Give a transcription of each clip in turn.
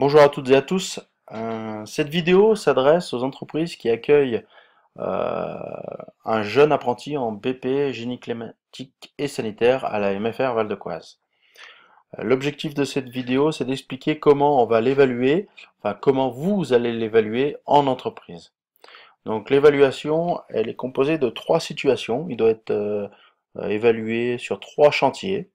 Bonjour à toutes et à tous. Euh, cette vidéo s'adresse aux entreprises qui accueillent euh, un jeune apprenti en BP génie climatique et sanitaire à la MFR Val de euh, L'objectif de cette vidéo, c'est d'expliquer comment on va l'évaluer, enfin comment vous allez l'évaluer en entreprise. Donc l'évaluation, elle est composée de trois situations. Il doit être évalué sur trois chantiers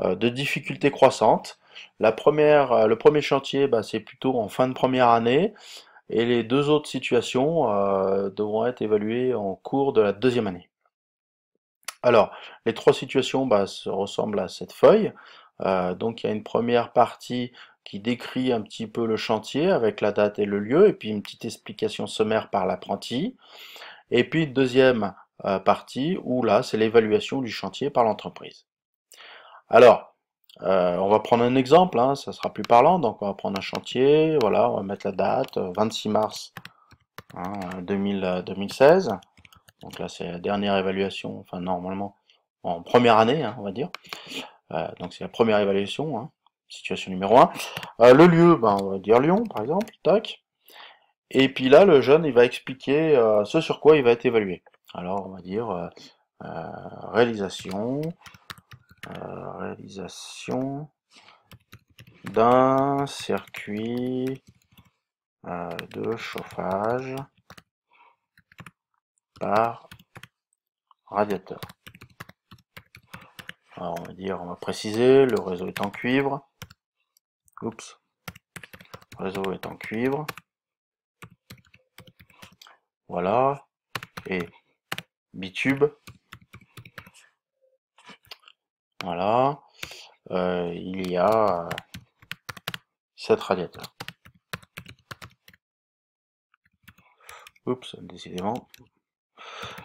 de difficultés croissantes euh, le premier chantier, bah, c'est plutôt en fin de première année, et les deux autres situations euh, devront être évaluées en cours de la deuxième année. Alors, les trois situations bah, se ressemblent à cette feuille. Euh, donc, il y a une première partie qui décrit un petit peu le chantier avec la date et le lieu, et puis une petite explication sommaire par l'apprenti. Et puis, deuxième partie, où là, c'est l'évaluation du chantier par l'entreprise. Alors, euh, on va prendre un exemple, hein, ça sera plus parlant, donc on va prendre un chantier, voilà, on va mettre la date, 26 euh, mars 2016. Hein, euh, donc là c'est la dernière évaluation, enfin normalement en première année, hein, on va dire. donc c'est la première évaluation, situation numéro 1. le lieu, ben, on va dire Lyon par exemple, tac. Et puis là le jeune il va expliquer ce sur quoi il va être évalué. Alors on va dire réalisation, euh, réalisation d'un circuit euh, de chauffage par radiateur. Alors on va dire, on va préciser, le réseau est en cuivre. Oups. réseau est en cuivre. Voilà. Et bitube voilà. Euh, il y a 7 euh, radiateurs. Oups, décidément.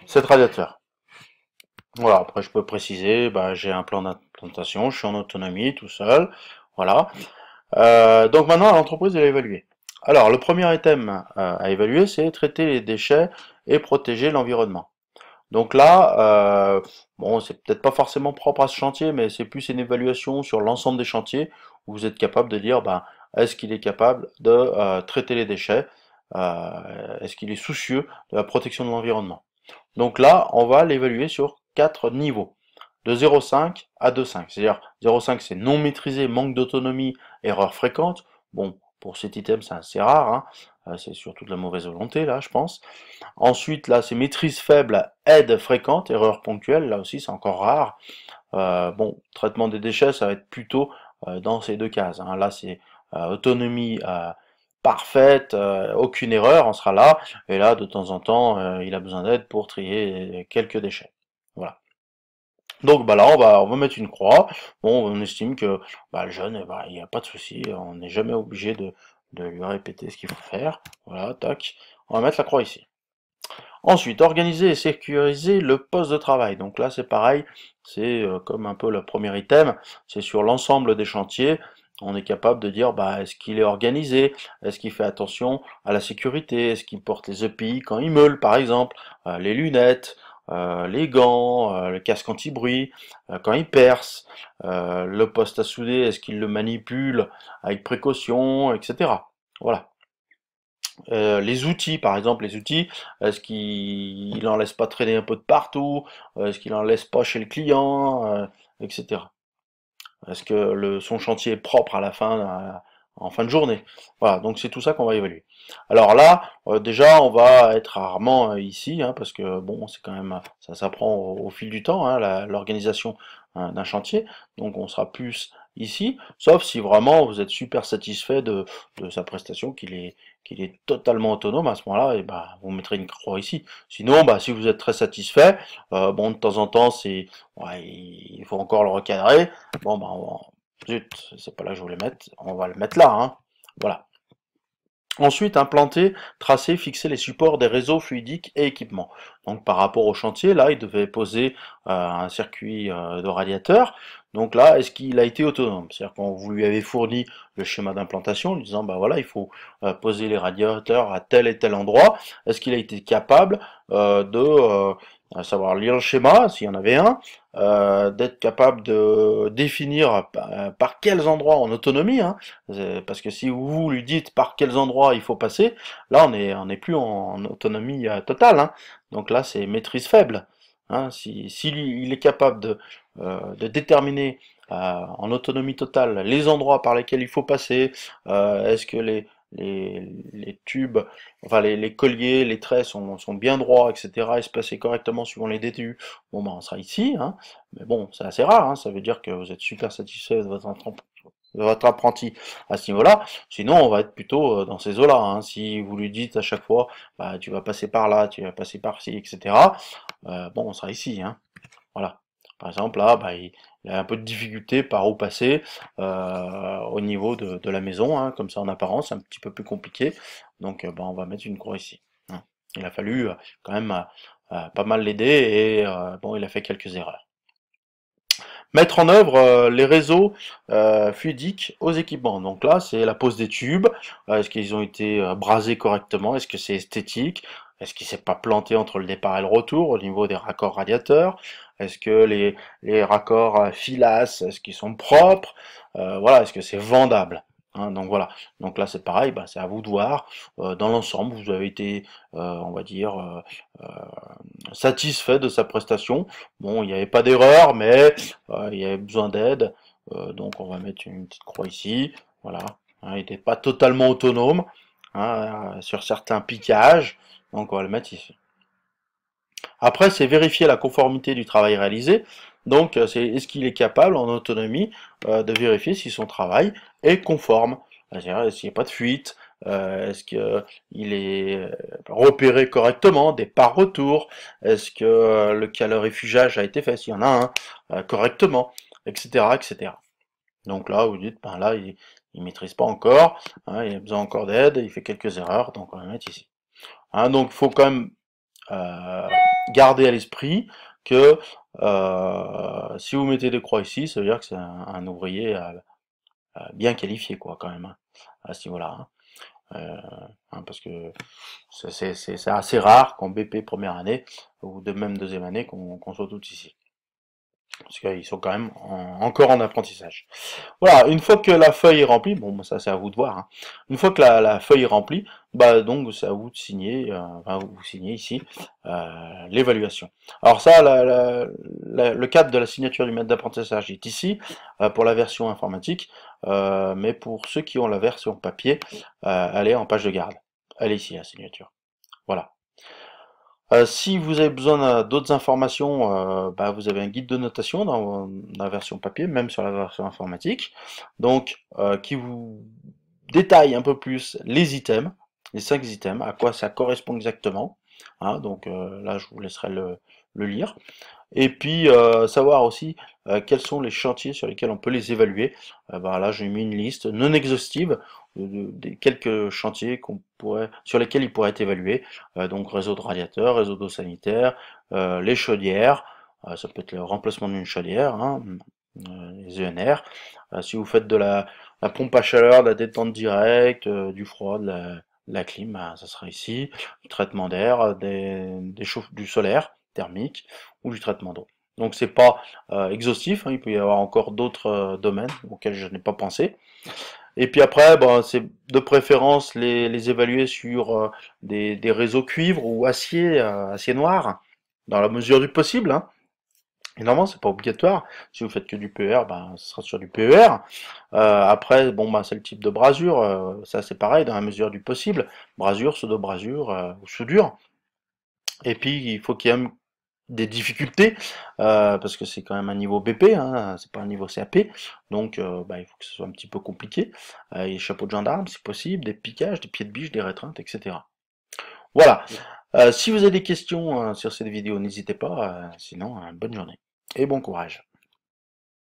7 radiateurs. Voilà, après je peux préciser, ben, j'ai un plan d'implantation, je suis en autonomie, tout seul. Voilà. Euh, donc maintenant, à l'entreprise de évaluer. Alors, le premier item à évaluer, c'est traiter les déchets et protéger l'environnement. Donc là, euh, bon, c'est peut-être pas forcément propre à ce chantier, mais c'est plus une évaluation sur l'ensemble des chantiers où vous êtes capable de dire, ben, est-ce qu'il est capable de euh, traiter les déchets, euh, est-ce qu'il est soucieux de la protection de l'environnement. Donc là, on va l'évaluer sur quatre niveaux, de 0,5 à 2,5. C'est-à-dire 0,5 c'est non maîtrisé, manque d'autonomie, erreur fréquente. Bon, pour cet item c'est assez rare, hein, ah, c'est surtout de la mauvaise volonté, là, je pense. Ensuite, là, c'est maîtrise faible, aide fréquente, erreur ponctuelle, là aussi, c'est encore rare. Euh, bon, traitement des déchets, ça va être plutôt euh, dans ces deux cases. Hein. Là, c'est euh, autonomie parfaite, aucune erreur, on sera là. Et là, de temps en temps, il a besoin d'aide pour trier quelques déchets. Voilà. Donc bah là on va, on va mettre une croix. Bon, on estime que bah, le jeune, eh ben, il n'y a pas de souci, on n'est jamais obligé de, de lui répéter ce qu'il faut faire. Voilà, tac. On va mettre la croix ici. Ensuite, organiser et sécuriser le poste de travail. Donc là, c'est pareil, c'est euh, comme un peu le premier item, c'est sur l'ensemble des chantiers. On est capable de dire, bah, est-ce qu'il est organisé Est-ce qu'il fait attention à la sécurité Est-ce qu'il porte les EPI quand il meule, par exemple euh, Les lunettes euh, les gants, euh, le casque anti-bruit, euh, quand il perce, le poste à souder, est-ce qu'il le manipule avec précaution, etc. Voilà. les outils, par exemple, les outils, est-ce qu'il en laisse pas traîner un peu de partout, est-ce qu'il en laisse pas chez le client, etc. Est-ce que son chantier est propre à la fin, en fin de journée. Voilà, donc c'est tout ça qu'on va évaluer. Alors là, euh, déjà, on va être rarement euh, ici, hein, parce que bon, c'est quand même, ça s'apprend au, fil du temps, hein, l'organisation hein, d'un chantier. Donc on sera plus ici, sauf si vraiment vous êtes super satisfait de, sa prestation, qu'il est, qu'il est totalement autonome à ce moment-là, et ben vous mettrez une croix ici. Sinon, bah, si vous êtes très satisfait, euh, bon, de temps en temps, c'est, ouais, il faut encore le recadrer. Bon, ben on va, Zut, c'est pas là que je voulais mettre. On va le mettre là. Hein. Voilà. Ensuite, implanter, tracer, fixer les supports des réseaux fluidiques et équipements. Donc par rapport au chantier, là, il devait poser euh, un circuit euh, de radiateur. Donc là, est-ce qu'il a été autonome C'est-à-dire qu'on vous lui avait fourni le schéma d'implantation en lui disant, ben voilà, il faut euh, poser les radiateurs à tel et tel endroit. Est-ce qu'il a été capable de à savoir lire le schéma, s'il y en avait un, euh, d'être capable de définir euh, par, quels endroits en autonomie, hein, euh, parce que si vous lui dites par quels endroits il faut passer, là on n'est on est plus en, autonomie totale, hein. donc là c'est maîtrise faible. Hein, si, est capable de, de déterminer en autonomie totale les endroits par lesquels il faut passer, est-ce que les, les, tubes, enfin les, colliers, les traits sont, bien droits, etc., espacés correctement suivant les DTU, Bon, ben, on sera ici, hein, mais bon, c'est assez rare, hein. ça veut dire que vous êtes super satisfait de votre apprenti à ce niveau-là. Sinon, on va être plutôt euh, dans ces eaux-là. Hein. Si vous lui dites à chaque fois, bah, tu vas passer par là, tu vas passer par ci, etc., euh, bon, on sera ici. Hein. Voilà. Par exemple, là, bah, il, a un peu de difficulté par où passer euh, au niveau de, la maison, hein, comme ça en apparence, un petit peu plus compliqué. Donc, euh, bah, on va mettre une cour ici. Hein. Il a fallu euh, quand même pas mal l'aider et bon, il a fait quelques erreurs. Mettre en œuvre les réseaux fluidiques aux équipements. Donc là, c'est la pose des tubes. Est-ce qu'ils ont été brasés correctement Est-ce que c'est esthétique est-ce qu'il s'est pas planté entre le départ et le retour au niveau des raccords radiateurs Est-ce que les, raccords filasses, euh, est-ce qu'ils sont propres euh, Voilà, est-ce que c'est vendable hein, donc voilà, donc là c'est pareil, bah, c'est à vous de voir. Euh, dans l'ensemble, vous avez été, on va dire, satisfait de sa prestation. Bon, il n'y avait pas d'erreur, mais il y avait besoin d'aide. donc on va mettre une petite croix ici. Voilà, hein, il n'était pas totalement autonome hein, sur certains piquages. Donc on va le mettre ici. Après, c'est vérifier la conformité du travail réalisé. Donc, euh, c'est est-ce qu'il est capable, en autonomie, euh, de vérifier si son travail est conforme. C'est-à-dire, s'il n'y a pas de fuite, euh, est-ce qu'il est repéré correctement, des par retour est-ce que le calorifugage a été fait, s'il y en a un, correctement, etc., etc. Donc là, vous dites, ben là, il ne maîtrise pas encore, hein, il a besoin encore d'aide, il fait quelques erreurs, donc on va mettre ici. Hein, donc, il faut quand même euh, garder à l'esprit que euh, si vous mettez des croix ici, ça veut dire que c'est un, ouvrier euh, bien qualifié, quoi, quand même, hein, à ce niveau-là. Hein. parce que c'est assez rare qu'on BP première année, ou de même deuxième année, qu'on soit tout ici parce qu'ils sont quand même encore en apprentissage. Voilà, une fois que la feuille est remplie, bon, bah, ça c'est à vous de voir, hein. une fois que la, feuille est remplie, bah donc c'est à vous de signer, euh, vous signez ici euh, l'évaluation. Alors ça, le cadre de la signature du maître d'apprentissage est ici, euh, pour la version informatique, mais pour ceux qui ont la version papier, elle est en page de garde. Elle est ici, la signature. Voilà. Euh, si vous avez besoin d'autres informations, euh, bah, vous avez un guide de notation dans, la version papier, même sur la version informatique, donc euh, qui vous détaille un peu plus les items, les cinq items, à quoi ça correspond exactement. Hein, donc là, je vous laisserai le lire et puis euh, savoir aussi euh, quels sont les chantiers sur lesquels on peut les évaluer. Euh, ben là, j'ai mis une liste non exhaustive des de, quelques chantiers qu'on pourrait, sur lesquels ils pourraient être évalués. donc réseau de radiateurs, réseau d'eau sanitaire, les chaudières, ça peut être le remplacement d'une chaudière, hein, les ENR. si vous faites de la, pompe à chaleur, de la détente directe, du froid, de la, clim, ben, ça sera ici, traitement d'air, des chauffes, du solaire thermique ou du traitement d'eau. Donc c'est pas euh, exhaustif, hein. il peut y avoir encore d'autres euh, domaines auxquels je n'ai pas pensé. Et puis après, ben, c'est de préférence les, évaluer sur euh, des, réseaux cuivre ou acier, acier noir, dans la mesure du possible. Hein. Et normalement, c'est pas obligatoire. Si vous faites que du PER, ben, ce sera sur du PER. après, bon, ben, c'est le type de brasure. ça, c'est pareil, dans la mesure du possible. Brasure, pseudo-brasure ou soudure. Et puis, il faut qu'il y ait des difficultés, euh, parce que c'est quand même un niveau BP, hein, c'est pas un niveau CAP, donc euh, bah, il faut que ce soit un petit peu compliqué. Euh, et chapeaux de gendarme, si possible, des piquages, des pieds de biche, des rétreintes, etc. Voilà. Euh, si vous avez des questions hein, sur cette vidéo, n'hésitez pas. sinon, bonne journée et bon courage.